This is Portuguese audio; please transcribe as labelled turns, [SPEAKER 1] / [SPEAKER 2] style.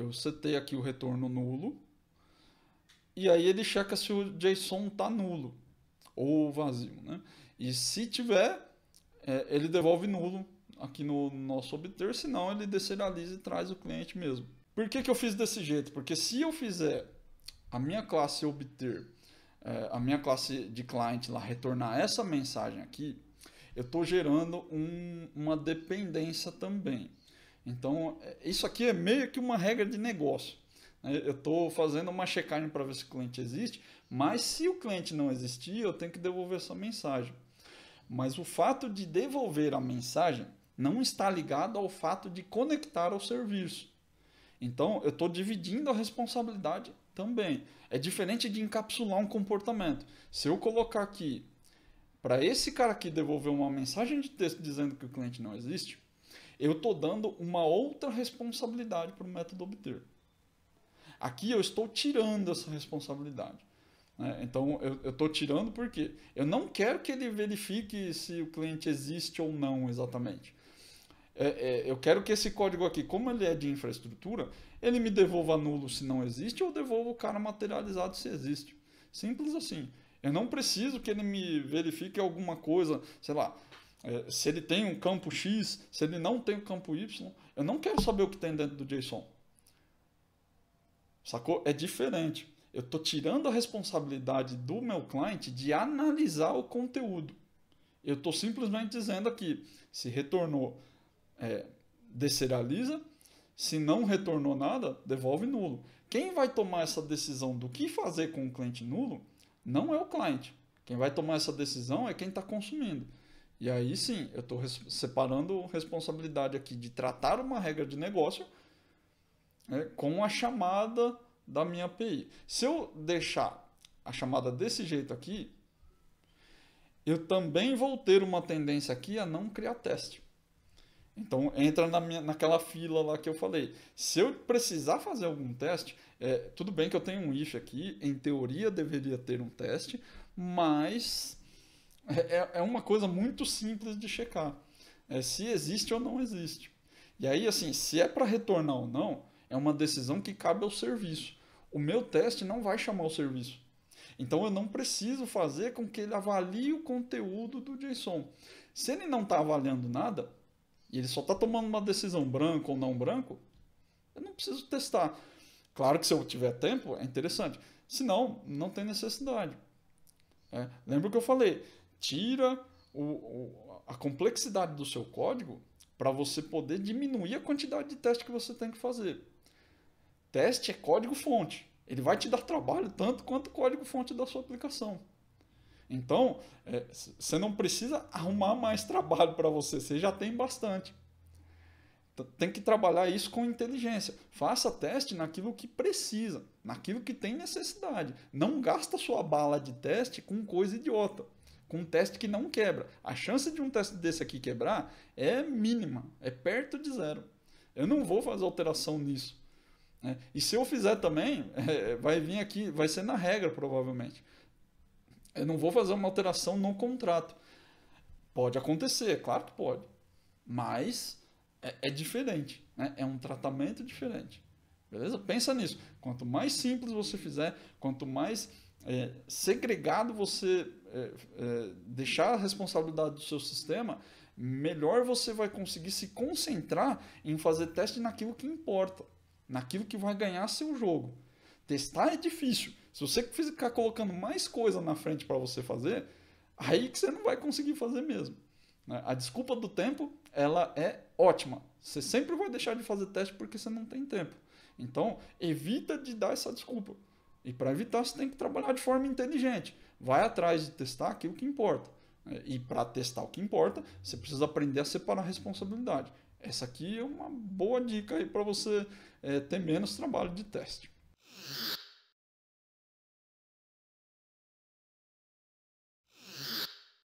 [SPEAKER 1] eu setei aqui o retorno nulo, e aí ele checa se o JSON está nulo ou vazio. Né? E se tiver, é, ele devolve nulo aqui no nosso obter, senão ele deserializa e traz o cliente mesmo. Por que, que eu fiz desse jeito? Porque se eu fizer a minha classe obter, é, a minha classe de client lá retornar essa mensagem aqui, eu estou gerando um, uma dependência também. Então, isso aqui é meio que uma regra de negócio. Né? Eu estou fazendo uma checagem para ver se o cliente existe, mas se o cliente não existir, eu tenho que devolver essa mensagem. Mas o fato de devolver a mensagem não está ligado ao fato de conectar ao serviço. Então, eu estou dividindo a responsabilidade também. É diferente de encapsular um comportamento. Se eu colocar aqui, para esse cara aqui devolver uma mensagem de texto dizendo que o cliente não existe, eu estou dando uma outra responsabilidade para o método obter. Aqui eu estou tirando essa responsabilidade. Né? Então, eu estou tirando porque eu não quero que ele verifique se o cliente existe ou não exatamente. É, é, eu quero que esse código aqui, como ele é de infraestrutura, ele me devolva nulo se não existe ou devolva o cara materializado se existe. Simples assim. Eu não preciso que ele me verifique alguma coisa, sei lá, é, se ele tem um campo X, se ele não tem o um campo Y, eu não quero saber o que tem dentro do JSON. Sacou? É diferente. Eu estou tirando a responsabilidade do meu cliente de analisar o conteúdo. Eu estou simplesmente dizendo aqui, se retornou, é, deserializa. Se não retornou nada, devolve nulo. Quem vai tomar essa decisão do que fazer com o cliente nulo não é o cliente. Quem vai tomar essa decisão é quem está consumindo. E aí sim, eu estou separando responsabilidade aqui de tratar uma regra de negócio né, com a chamada da minha API. Se eu deixar a chamada desse jeito aqui, eu também vou ter uma tendência aqui a não criar teste. Então entra na minha, naquela fila lá que eu falei. Se eu precisar fazer algum teste, é, tudo bem que eu tenho um if aqui, em teoria deveria ter um teste, mas é, é, é uma coisa muito simples de checar. É se existe ou não existe. E aí, assim, se é para retornar ou não, é uma decisão que cabe ao serviço. O meu teste não vai chamar o serviço. Então eu não preciso fazer com que ele avalie o conteúdo do JSON. Se ele não está avaliando nada, e ele só está tomando uma decisão branco ou não branco, eu não preciso testar. Claro que se eu tiver tempo, é interessante. Se não, não tem necessidade. É, lembra o que eu falei? tira o, o, a complexidade do seu código para você poder diminuir a quantidade de teste que você tem que fazer. Teste é código-fonte. Ele vai te dar trabalho tanto quanto o código-fonte da sua aplicação. Então, é, você é, não precisa arrumar mais trabalho para você, você já tem bastante. Então, tem que trabalhar isso com inteligência. Faça teste naquilo que precisa, naquilo que tem necessidade. Não gasta sua bala de teste com coisa idiota com um teste que não quebra. A chance de um teste desse aqui quebrar é mínima, é perto de zero. Eu não vou fazer alteração nisso. Né? E se eu fizer também, é, vai vir aqui, vai ser na regra provavelmente. Eu não vou fazer uma alteração no contrato. Pode acontecer, claro que pode. Mas é, é diferente, né? é um tratamento diferente. Beleza? Pensa nisso. Quanto mais simples você fizer, quanto mais é, segregado você é, é, deixar a responsabilidade do seu sistema, melhor você vai conseguir se concentrar em fazer teste naquilo que importa, naquilo que vai ganhar seu jogo. Testar é difícil. Se você ficar colocando mais coisa na frente para você fazer, aí que você não vai conseguir fazer mesmo. Né? A desculpa do tempo, ela é ótima. Você sempre vai deixar de fazer teste porque você não tem tempo. Então, evita de dar essa desculpa. E para evitar, você tem que trabalhar de forma inteligente. Vai atrás de testar aquilo que importa. E para testar o que importa, você precisa aprender a separar a responsabilidade. Essa aqui é uma boa dica aí para você é, ter menos trabalho de teste.